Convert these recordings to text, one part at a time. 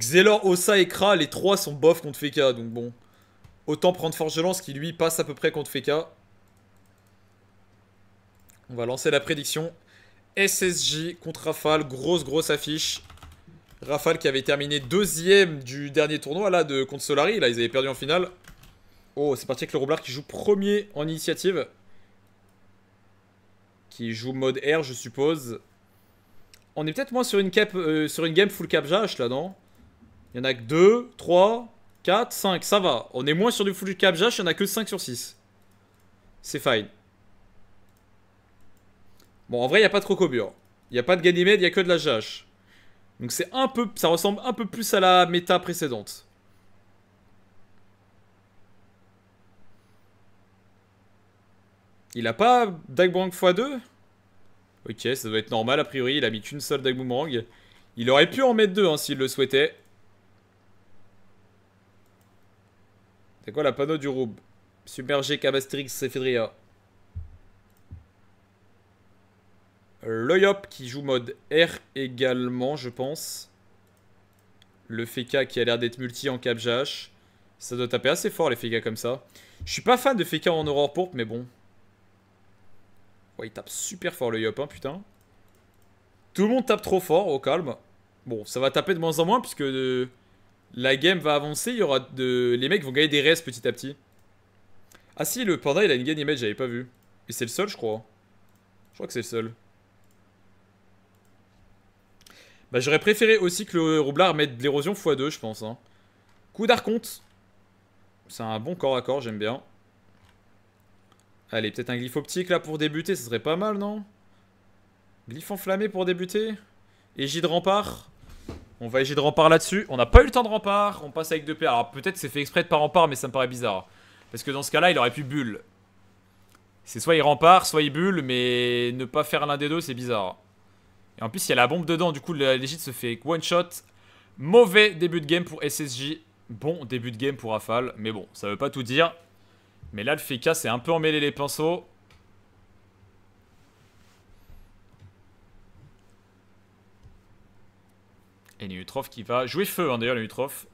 Xelor, Ossa et Kra, les trois sont bof contre Feka, donc bon. Autant prendre forge de Lance qui lui passe à peu près contre Feka. On va lancer la prédiction. SSJ contre Rafale, grosse grosse affiche. Rafale qui avait terminé deuxième du dernier tournoi là de contre Solari, là ils avaient perdu en finale. Oh c'est parti avec le Roblard qui joue premier en initiative. Qui joue mode R je suppose. On est peut-être moins sur une, euh, sur une game full cap Jash là non il y en a que 2, 3, 4, 5. Ça va. On est moins sur du full cap jash. Il n'y en a que 5 sur 6. C'est fine. Bon, en vrai, il n'y a pas de Crocobure. Il n'y a pas de Ganymede, il n'y a que de la jash. Donc c'est un peu, ça ressemble un peu plus à la méta précédente. Il a pas Dagbrang x2 Ok, ça doit être normal a priori, il a mis qu'une seule Dagboomerang. Il aurait pu en mettre deux hein, s'il le souhaitait. C'est quoi la panneau du Roub Submergé Cabastrix Le Yop qui joue mode R également, je pense. Le Feka qui a l'air d'être multi en cap Ça doit taper assez fort les Feka comme ça. Je suis pas fan de Feka en Aurore Pourpre, mais bon. Ouais, il tape super fort le Yop, hein, putain. Tout le monde tape trop fort, au calme. Bon, ça va taper de moins en moins, puisque... Euh, la game va avancer, il y aura de... les mecs vont gagner des restes petit à petit. Ah si, le panda il a une gain image, j'avais pas vu. Et c'est le seul, je crois. Je crois que c'est le seul. Bah j'aurais préféré aussi que le roublard mette de l'érosion x2, je pense. Hein. Coup d'arconte. C'est un bon corps à corps, j'aime bien. Allez, peut-être un glyphe optique là pour débuter, ce serait pas mal, non Glyphe enflammé pour débuter. Et de rempart. On va essayer de rempart là-dessus. On n'a pas eu le temps de rempart. On passe avec deux paires. Alors peut-être c'est fait exprès de pas rempart, mais ça me paraît bizarre. Parce que dans ce cas-là, il aurait pu bulle. C'est soit il rempart, soit il bulle, mais ne pas faire l'un des deux, c'est bizarre. Et en plus, il y a la bombe dedans. Du coup, l'égide se fait one shot. Mauvais début de game pour SSJ. Bon début de game pour Rafale. Mais bon, ça ne veut pas tout dire. Mais là, le FK c'est un peu emmêlé les pinceaux. Et Utroph qui va jouer feu, hein. d'ailleurs, Neutrof.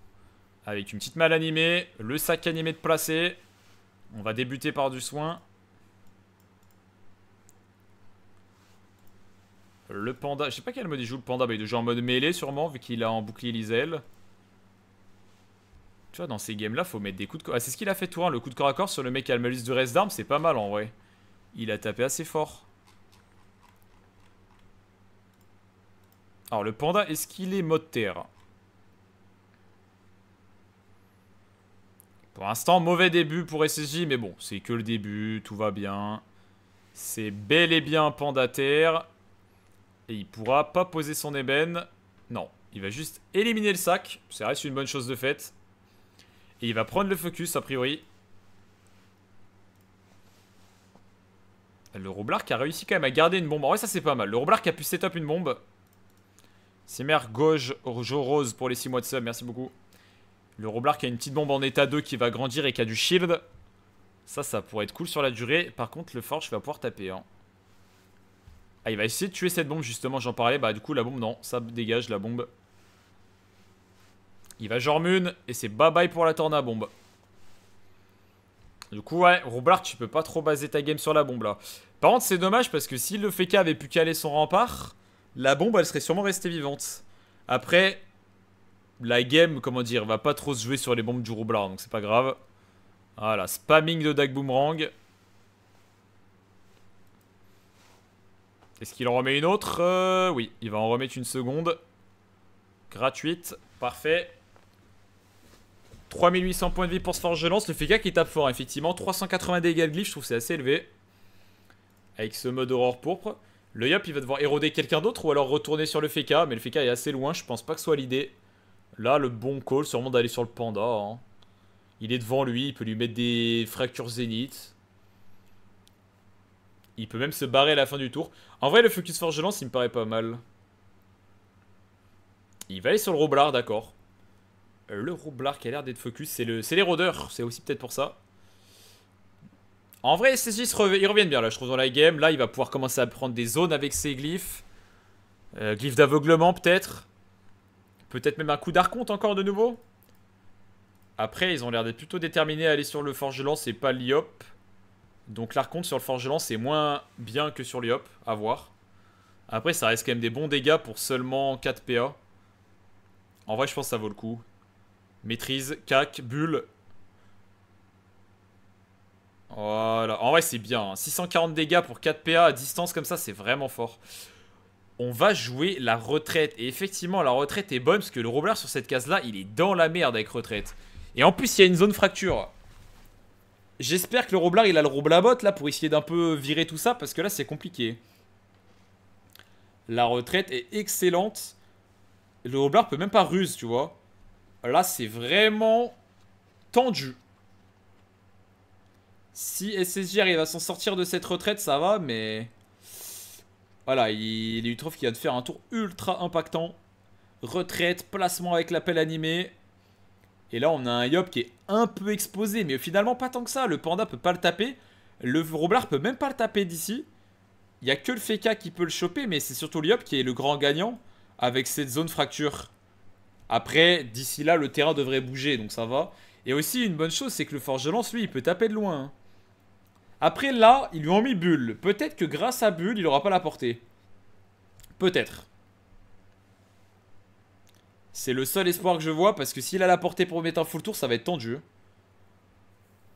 Avec une petite malle animée, le sac animé de placer. On va débuter par du soin. Le panda, je sais pas quel mode il joue le panda, mais il est déjà en mode mêlée sûrement, vu qu'il a en bouclier l'iselle Tu vois, dans ces games-là, faut mettre des coups de corps. Ah, c'est ce qu'il a fait tout, hein, le coup de corps à corps sur le mec a le malus de reste d'armes, c'est pas mal en vrai. Il a tapé assez fort. Alors le panda, est-ce qu'il est mode terre Pour l'instant, mauvais début pour SSJ, mais bon, c'est que le début, tout va bien. C'est bel et bien panda terre. Et il pourra pas poser son ébène. Non, il va juste éliminer le sac. Ça reste une bonne chose de faite. Et il va prendre le focus, a priori. Le qui a réussi quand même à garder une bombe. En vrai, ça c'est pas mal. Le qui a pu setup une bombe mères gauche, Jorose Rose pour les 6 mois de sub, merci beaucoup. Le Roblard qui a une petite bombe en état 2 qui va grandir et qui a du shield. Ça, ça pourrait être cool sur la durée. Par contre, le Forge va pouvoir taper. Hein. Ah, il va essayer de tuer cette bombe, justement, j'en parlais. Bah, du coup, la bombe, non, ça dégage la bombe. Il va Jormune et c'est bye bye pour la torna bombe. Du coup, ouais, Roblard, tu peux pas trop baser ta game sur la bombe là. Par contre, c'est dommage parce que si le FK avait pu caler son rempart, la bombe, elle serait sûrement restée vivante. Après, la game, comment dire, va pas trop se jouer sur les bombes du roublard, donc c'est pas grave. Voilà, spamming de Dag Boomerang. Est-ce qu'il en remet une autre euh, Oui, il va en remettre une seconde. Gratuite, parfait. 3800 points de vie pour ce forge lance. Le Fika qui tape fort, effectivement. 380 dégâts de glyph, je trouve c'est assez élevé. Avec ce mode aurore pourpre. Le Yop, il va devoir éroder quelqu'un d'autre ou alors retourner sur le Feka Mais le Feka est assez loin, je pense pas que ce soit l'idée. Là, le bon call, sûrement d'aller sur le Panda. Hein. Il est devant lui, il peut lui mettre des fractures zénith. Il peut même se barrer à la fin du tour. En vrai, le Focus Forge Lance, il me paraît pas mal. Il va aller sur le Roblard, d'accord. Euh, le Roblard qui a l'air d'être focus, c'est le, les C'est aussi peut-être pour ça. En vrai, ces ils reviennent bien là, je trouve, dans la game. Là, il va pouvoir commencer à prendre des zones avec ses glyphes. Euh, glyphes d'aveuglement, peut-être. Peut-être même un coup d'arconte encore de nouveau. Après, ils ont l'air d'être plutôt déterminés à aller sur le forgelant, c'est pas l'IOP. Donc l'arconte sur le forgelant, c'est moins bien que sur l'IOP, à voir. Après, ça reste quand même des bons dégâts pour seulement 4 PA. En vrai, je pense que ça vaut le coup. Maîtrise, cac, bulle, voilà. En vrai, c'est bien. 640 hein. dégâts pour 4 PA à distance comme ça, c'est vraiment fort. On va jouer la retraite. Et effectivement, la retraite est bonne parce que le roblard sur cette case-là, il est dans la merde avec retraite. Et en plus, il y a une zone fracture. J'espère que le roblard, il a le roblabot là pour essayer d'un peu virer tout ça parce que là, c'est compliqué. La retraite est excellente. Le roblard peut même pas ruse, tu vois. Là, c'est vraiment tendu. Si SSJ arrive à s'en sortir de cette retraite, ça va, mais... Voilà, il est trouve qu'il a de faire un tour ultra impactant. Retraite, placement avec l'appel animé. Et là, on a un Yop qui est un peu exposé, mais finalement pas tant que ça. Le Panda peut pas le taper. Le roublard peut même pas le taper d'ici. Il y a que le Feka qui peut le choper, mais c'est surtout le qui est le grand gagnant avec cette zone fracture. Après, d'ici là, le terrain devrait bouger, donc ça va. Et aussi, une bonne chose, c'est que le Forge de Lance, lui, il peut taper de loin. Hein. Après, là, ils lui ont mis Bulle. Peut-être que grâce à Bulle, il n'aura pas la portée. Peut-être. C'est le seul espoir que je vois parce que s'il a la portée pour mettre un full tour, ça va être tendu.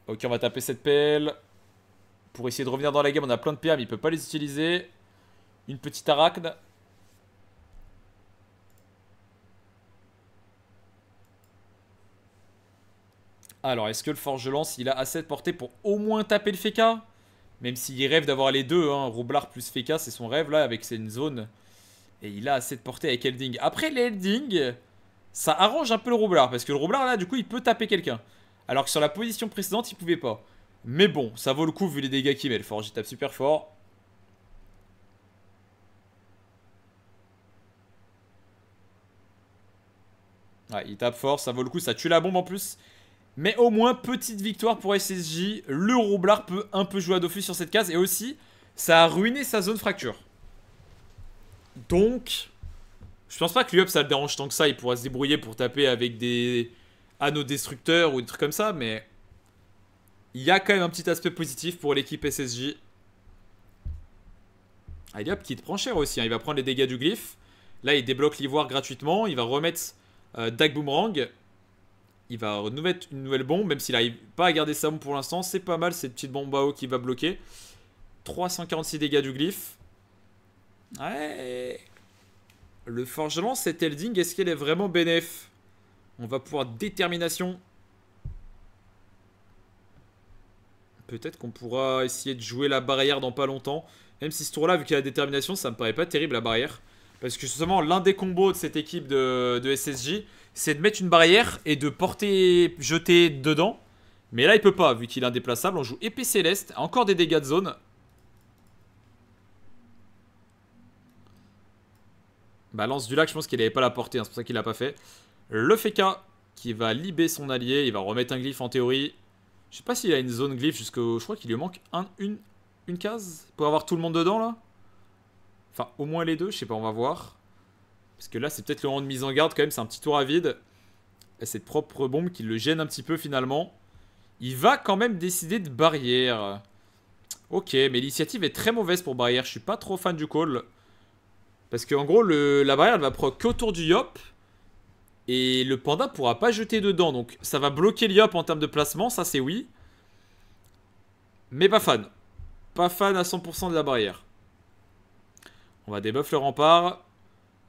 Ok, on va taper cette pelle. Pour essayer de revenir dans la game, on a plein de PA, mais il peut pas les utiliser. Une petite arachne. Alors, est-ce que le forge-lance, il a assez de portée pour au moins taper le Feka Même s'il rêve d'avoir les deux, hein, Roublard plus Feka, c'est son rêve, là, avec cette zone. Et il a assez de portée avec Elding. Après, l'Elding, ça arrange un peu le Roublard, parce que le Roublard, là, du coup, il peut taper quelqu'un. Alors que sur la position précédente, il pouvait pas. Mais bon, ça vaut le coup vu les dégâts qu'il met. Le Forge, il tape super fort. il tape fort, ça vaut le coup, ça tue la bombe en plus. Mais au moins, petite victoire pour SSJ. Le Roublard peut un peu jouer à Dofus sur cette case. Et aussi, ça a ruiné sa zone fracture. Donc, je pense pas que l'UP ça le dérange tant que ça. Il pourra se débrouiller pour taper avec des anneaux destructeurs ou des trucs comme ça. Mais il y a quand même un petit aspect positif pour l'équipe SSJ. Ah, il y a qui te prend cher aussi. Hein. Il va prendre les dégâts du glyphe. Là, il débloque l'ivoire gratuitement. Il va remettre euh, Dag Boomerang il va renouveler une nouvelle bombe, même s'il n'arrive pas à garder sa bombe pour l'instant. C'est pas mal cette petite bombe à eau qui va bloquer. 346 dégâts du glyphe. Ouais. Le forgeron, cette Elding, est-ce qu'elle est vraiment bénéf On va pouvoir détermination. Peut-être qu'on pourra essayer de jouer la barrière dans pas longtemps. Même si ce tour-là, vu qu'il a la détermination, ça me paraît pas terrible la barrière. Parce que justement, l'un des combos de cette équipe de, SSJ, c'est de mettre une barrière et de porter, jeter dedans. Mais là, il peut pas, vu qu'il est indéplaçable. On joue épée céleste, encore des dégâts de zone. Balance du lac, je pense qu'il avait pas la portée, hein, c'est pour ça qu'il l'a pas fait. Le Feka qui va libérer son allié, il va remettre un glyphe en théorie. Je sais pas s'il a une zone glyphe jusqu'au... Je crois qu'il lui manque une, une case pour avoir tout le monde dedans là. Enfin, au moins les deux, je sais pas, on va voir. Parce que là, c'est peut-être le rang de mise en garde quand même, c'est un petit tour à vide. Et cette propre bombe qui le gêne un petit peu finalement. Il va quand même décider de barrière. Ok, mais l'initiative est très mauvaise pour barrière. Je suis pas trop fan du call. Parce que en gros, la barrière, elle va prendre qu'autour du Yop. Et le panda pourra pas jeter dedans. Donc ça va bloquer le Yop en termes de placement, ça c'est oui. Mais pas fan. Pas fan à 100% de la barrière. On va débuff le rempart.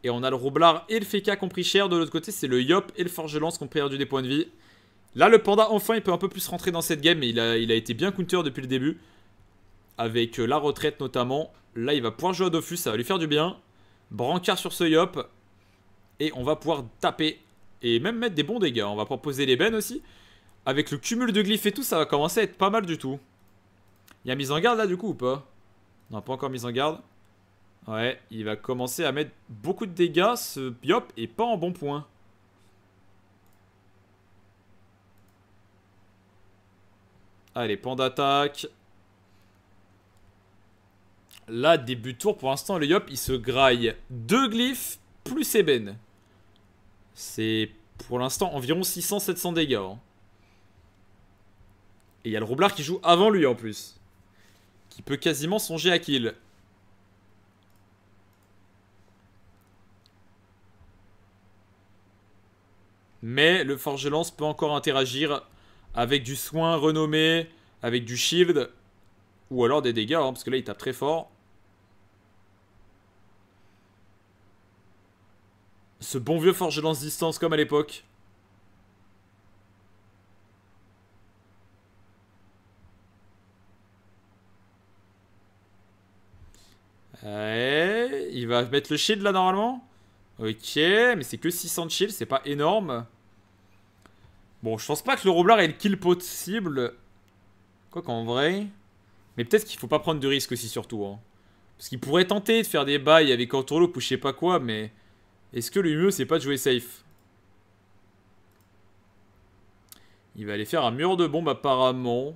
Et on a le Roublard et le ont compris cher. De l'autre côté, c'est le Yop et le Forge Lance qui ont perdu des points de vie. Là, le Panda, enfin, il peut un peu plus rentrer dans cette game. Mais il a, il a été bien counter depuis le début. Avec euh, la retraite notamment. Là, il va pouvoir jouer à Dofus. Ça va lui faire du bien. Brancard sur ce Yop. Et on va pouvoir taper. Et même mettre des bons dégâts. On va proposer les bennes aussi. Avec le cumul de glyphes et tout, ça va commencer à être pas mal du tout. Il y a mise en garde là du coup ou pas Non, pas encore mise en garde. Ouais, il va commencer à mettre beaucoup de dégâts. Ce Biop est pas en bon point. Allez, pan d'attaque. Là, début tour, pour l'instant, le Yop, il se graille deux glyphes plus ébène. C'est pour l'instant environ 600-700 dégâts. Hein. Et il y a le Roublard qui joue avant lui en plus. Qui peut quasiment songer à kill. Mais le Forge Lance peut encore interagir avec du soin renommé, avec du shield, ou alors des dégâts, hein, parce que là il tape très fort. Ce bon vieux Forge Lance distance comme à l'époque. il va mettre le shield là normalement. Ok, mais c'est que 600 de shield, c'est pas énorme. Bon, je pense pas que le Roblard ait le kill possible. Quoi qu'en vrai... Mais peut-être qu'il faut pas prendre de risque aussi, surtout. Hein. Parce qu'il pourrait tenter de faire des bails avec Antourloupe ou je sais pas quoi, mais... Est-ce que le mieux, c'est pas de jouer safe Il va aller faire un mur de bombe, apparemment.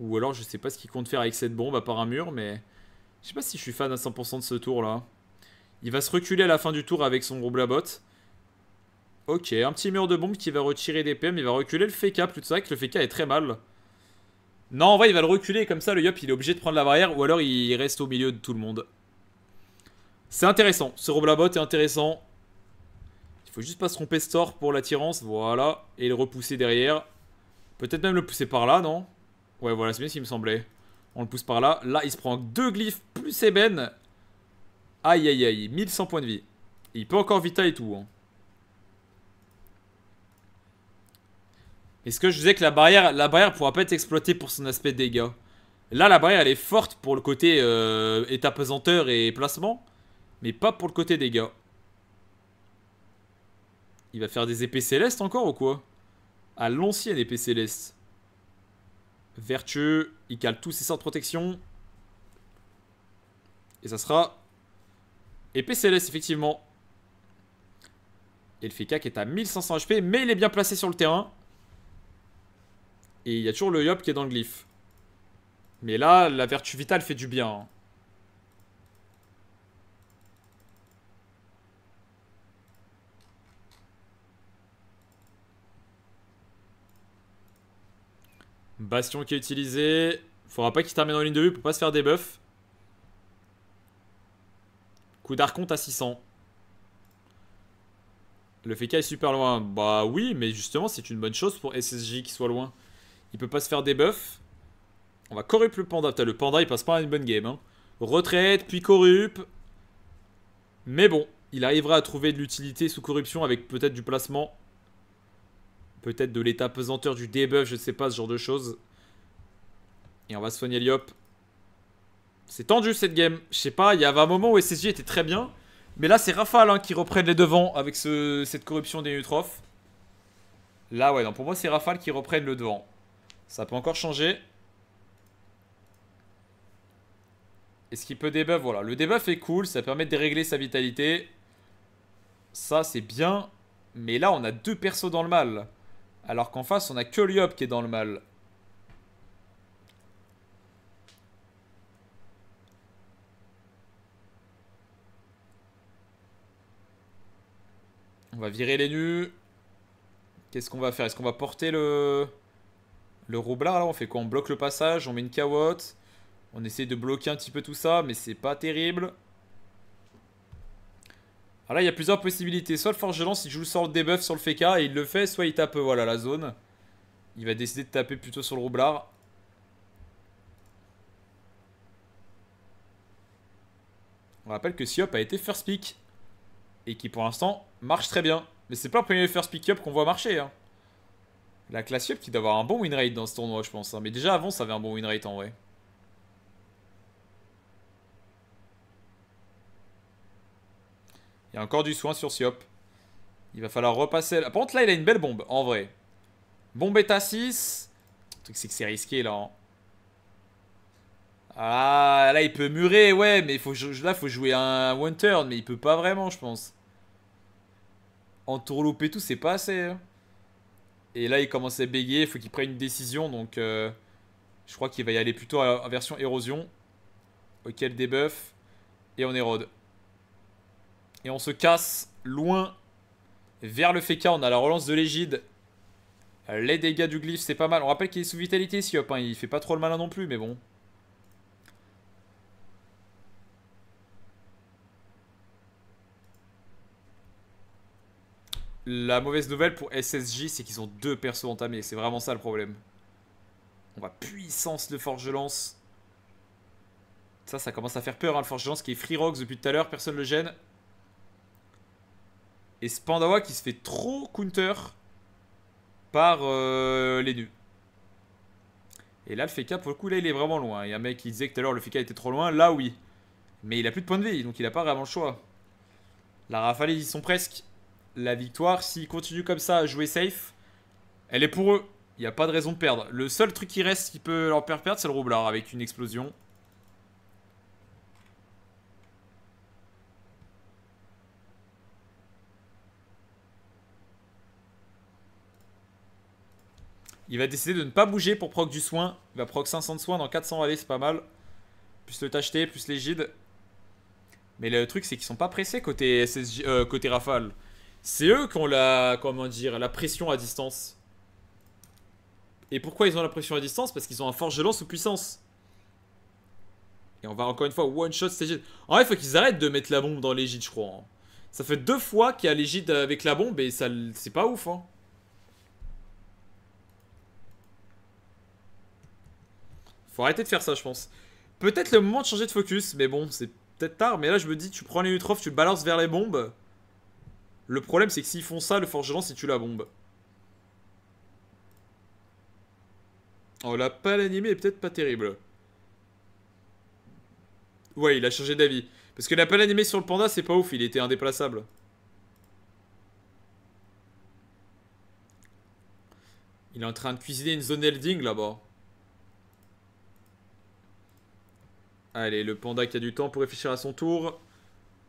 Ou alors, je sais pas ce qu'il compte faire avec cette bombe, à part un mur, mais... Je sais pas si je suis fan à 100% de ce tour, là. Il va se reculer à la fin du tour avec son gros Ok, un petit mur de bombe qui va retirer des PM. Il va reculer le FK plus de ça, que le FK est très mal. Non, en vrai, il va le reculer. Comme ça, le Yop, il est obligé de prendre la barrière. Ou alors, il reste au milieu de tout le monde. C'est intéressant. Ce Roblabot est intéressant. Il faut juste pas se tromper Store pour l'attirance. Voilà. Et le repousser derrière. Peut-être même le pousser par là, non Ouais, voilà, c'est bien ce qu'il me semblait. On le pousse par là. Là, il se prend deux glyphes plus ébène. Aïe, aïe, aïe. 1100 points de vie. il peut encore Vita et tout. Hein. Est-ce que je disais que la barrière, la barrière pourra pas être exploitée pour son aspect dégâts Là, la barrière, elle est forte pour le côté euh, état pesanteur et placement, mais pas pour le côté dégâts. Il va faire des épées célestes encore ou quoi À l'ancienne épée céleste. Vertueux, il cale tous ses centres de protection. Et ça sera épée céleste, effectivement. Et le FK est à 1500 HP, mais il est bien placé sur le terrain. Et il y a toujours le yop qui est dans le glyphe. Mais là, la vertu vitale fait du bien. Hein. Bastion qui est utilisé. Faudra pas qu'il termine en ligne de vue pour pas se faire des buffs. Coup d'arconte à 600. Le FK est super loin. Bah oui, mais justement, c'est une bonne chose pour SSJ qui soit loin. Il peut pas se faire des On va corrupt le panda. le panda, il passe pas à une bonne game. Hein. Retraite, puis corrupt. Mais bon, il arrivera à trouver de l'utilité sous corruption avec peut-être du placement. Peut-être de l'état pesanteur, du debuff, je sais pas, ce genre de choses. Et on va soigner Liop. C'est tendu cette game. Je sais pas, il y avait un moment où SSJ était très bien. Mais là, c'est Rafale hein, qui reprenne les devants avec cette corruption des neutrophes. Là, ouais, non, pour moi, c'est Rafale qui reprenne le devant. Ça peut encore changer. Est-ce qu'il peut débuff Voilà, le debuff est cool, ça permet de dérégler sa vitalité. Ça, c'est bien. Mais là, on a deux persos dans le mal. Alors qu'en face, on a que Lyop qui est dans le mal. On va virer les nus. Qu'est-ce qu'on va faire Est-ce qu'on va porter le... Le roublard, là, on fait quoi On bloque le passage, on met une cawotte. On essaie de bloquer un petit peu tout ça, mais c'est pas terrible. Alors ah, là, il y a plusieurs possibilités. Soit le forgeron, il joue le sort de debuff sur le Feka et il le fait, soit il tape, euh, voilà, la zone. Il va décider de taper plutôt sur le roublard. On rappelle que Siop a été first pick. Et qui pour l'instant marche très bien. Mais c'est pas le premier first pick-up qu'on voit marcher. Hein. La classe qui doit avoir un bon win dans ce tournoi, je pense. Hein. Mais déjà avant, ça avait un bon win en vrai. Il y a encore du soin sur Siop. Il va falloir repasser. Par contre, là, il a une belle bombe, en vrai. Bombe à 6. Le truc, c'est que c'est risqué, là. Hein. Ah, là, il peut murer, ouais, mais faut, là, faut jouer un one turn, mais il peut pas vraiment, je pense. Entourlouper tout, c'est pas assez. Hein. Et là, il commence à bégayer, il faut qu'il prenne une décision. Donc, euh, je crois qu'il va y aller plutôt en version érosion. Ok, le debuff. Et on érode. Et on se casse loin vers le FK. On a la relance de l'égide. Les dégâts du glyphe, c'est pas mal. On rappelle qu'il est sous vitalité, si Hein. Il fait pas trop le malin non plus, mais bon. La mauvaise nouvelle pour SSJ, c'est qu'ils ont deux persos entamés. C'est vraiment ça le problème. On va puissance le lance Ça, ça commence à faire peur, à hein, forge lance qui est Free Rocks depuis tout à l'heure. Personne le gêne. Et Spandawa qui se fait trop counter par euh, les nus. Et là, le Feka, pour le coup, là, il est vraiment loin. Il y a un mec qui disait que tout à l'heure le Feka était trop loin. Là, oui. Mais il a plus de points de vie, donc il a pas vraiment le choix. La rafale, ils sont presque la victoire, s'ils continuent comme ça à jouer safe, elle est pour eux. Il n'y a pas de raison de perdre. Le seul truc qui reste qui peut leur faire perdre, c'est le roublard avec une explosion. Il va décider de ne pas bouger pour proc du soin. Il va proc 500 de soin dans 400 Allez, c'est pas mal. Plus le tacheté, plus l'égide. Mais le truc, c'est qu'ils sont pas pressés côté, euh, côté Rafale. C'est eux qui ont la, comment dire, la pression à distance. Et pourquoi ils ont la pression à distance Parce qu'ils ont un fort de lance ou puissance. Et on va encore une fois one shot Ségide. En vrai, il faut qu'ils arrêtent de mettre la bombe dans l'égide, je crois. Hein. Ça fait deux fois qu'il y a l'égide avec la bombe et ça c'est pas ouf. Hein. Faut arrêter de faire ça, je pense. Peut-être le moment de changer de focus, mais bon, c'est peut-être tard. Mais là, je me dis, tu prends les Utrophes, tu balances vers les bombes. Le problème, c'est que s'ils font ça, le forgeron, c'est tu la bombe. Oh, la pâle animée est peut-être pas terrible. Ouais, il a changé d'avis. Parce que la pâle animée sur le panda, c'est pas ouf, il était indéplaçable. Il est en train de cuisiner une zone elding là-bas. Allez, le panda qui a du temps pour réfléchir à son tour.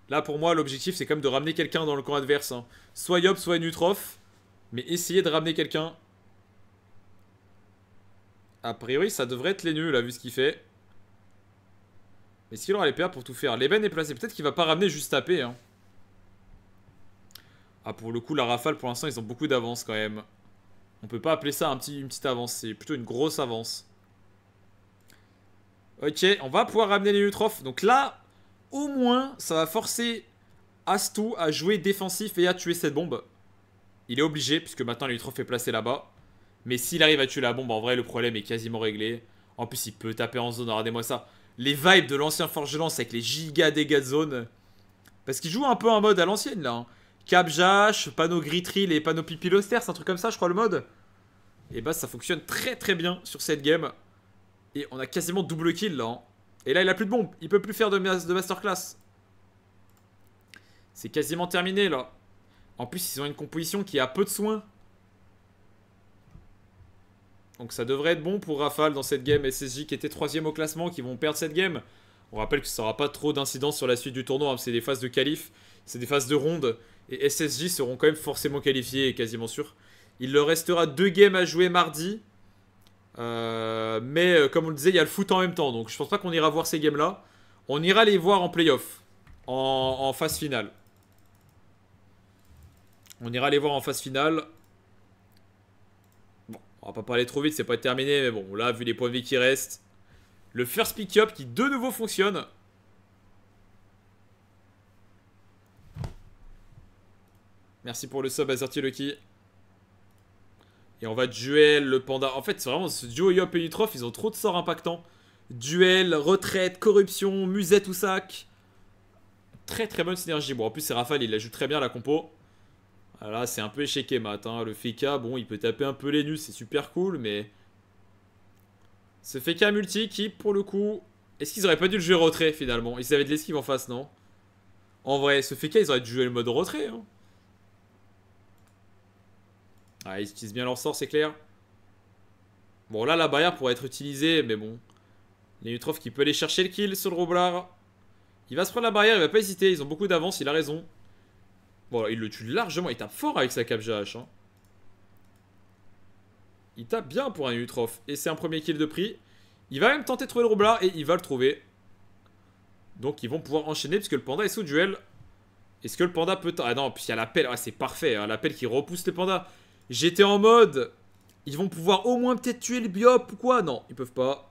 Là, pour moi, l'objectif, c'est quand même de ramener quelqu'un dans le camp adverse. Hein. Soit Yop, soit Nutrof. Mais essayer de ramener quelqu'un. A priori, ça devrait être les nuls, là, vu ce qu'il fait. Mais qu'il aura les PA pour tout faire. L'ébène est placé. Peut-être qu'il va pas ramener juste taper. Hein. Ah, pour le coup, la rafale, pour l'instant, ils ont beaucoup d'avance, quand même. On peut pas appeler ça un petit, une petite avance. C'est plutôt une grosse avance. Ok, on va pouvoir ramener les Nutrof. Donc là, au moins, ça va forcer Astou à jouer défensif et à tuer cette bombe. Il est obligé, puisque maintenant trop est placer là-bas. Mais s'il arrive à tuer la bombe, en vrai, le problème est quasiment réglé. En plus, il peut taper en zone, regardez-moi ça. Les vibes de l'ancien Forgelance avec les giga dégâts de zone. Parce qu'il joue un peu en mode à l'ancienne, là. Hein. Cap panneau Gritril et panneau Pipiloster, c'est un truc comme ça, je crois, le mode. Et bah, ça fonctionne très très bien sur cette game. Et on a quasiment double kill, là. Hein. Et là, il a plus de bombes, Il peut plus faire de, masterclass. C'est quasiment terminé, là. En plus, ils ont une composition qui a peu de soins. Donc ça devrait être bon pour Rafale dans cette game. SSJ qui était troisième au classement, qui vont perdre cette game. On rappelle que ça n'aura pas trop d'incidence sur la suite du tournoi. Hein. C'est des phases de qualif, c'est des phases de ronde. Et SSJ seront quand même forcément qualifiés, quasiment sûr. Il leur restera deux games à jouer mardi. Euh, mais euh, comme on le disait, il y a le foot en même temps. Donc je pense pas qu'on ira voir ces games-là. On ira les voir en playoff, en, en phase finale. On ira les voir en phase finale. Bon, on va pas parler trop vite, c'est pas terminé. Mais bon, là, vu les points de vie qui restent. Le first pick-up qui de nouveau fonctionne. Merci pour le sub, Azerty Lucky. Et on va duel, le panda. En fait, c'est vraiment ce duo Yop et Utrof, ils ont trop de sorts impactants. Duel, retraite, corruption, musette ou sac. Très très bonne synergie. Bon, en plus, c'est Rafale, il ajoute très bien la compo. Voilà, ah c'est un peu échec et mat. Hein. Le Feka, bon, il peut taper un peu les nus, c'est super cool, mais. Ce Feka multi qui, pour le coup. Est-ce qu'ils auraient pas dû le jouer retrait finalement Ils avaient de l'esquive en face, non En vrai, ce Feka, ils auraient dû jouer le mode retrait. Hein. Ah, ils utilisent bien leur sort, c'est clair. Bon, là, la barrière pourrait être utilisée, mais bon. L'Enutroph, qui peut aller chercher le kill sur le Roblard. Il va se prendre la barrière, il va pas hésiter. Ils ont beaucoup d'avance, il a raison. Bon, il le tue largement. Il tape fort avec sa cap GH. Hein. Il tape bien pour un Enutroph. Et c'est un premier kill de prix. Il va même tenter de trouver le Roblard et il va le trouver. Donc, ils vont pouvoir enchaîner puisque le panda est sous duel. Est-ce que le panda peut... Ah non, puis il y a l'appel. Ah, c'est parfait. Hein, l'appel qui repousse le panda. J'étais en mode... Ils vont pouvoir au moins peut-être tuer le biop ou quoi Non, ils peuvent pas.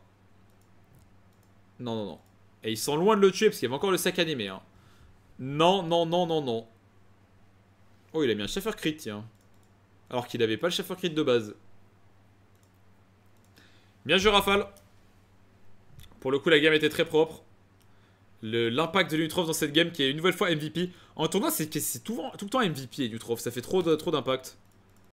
Non, non, non. Et ils sont loin de le tuer parce qu'il y avait encore le sac animé. Hein. Non, non, non, non, non. Oh, il a mis un chauffeur crit, tiens. Alors qu'il n'avait pas le chauffeur crit de base. Bien joué, Rafale. Pour le coup, la game était très propre. L'impact de Lutrov dans cette game qui est une nouvelle fois MVP. En tournoi, c'est tout, tout, le temps MVP, Lutrov. Ça fait trop, trop d'impact.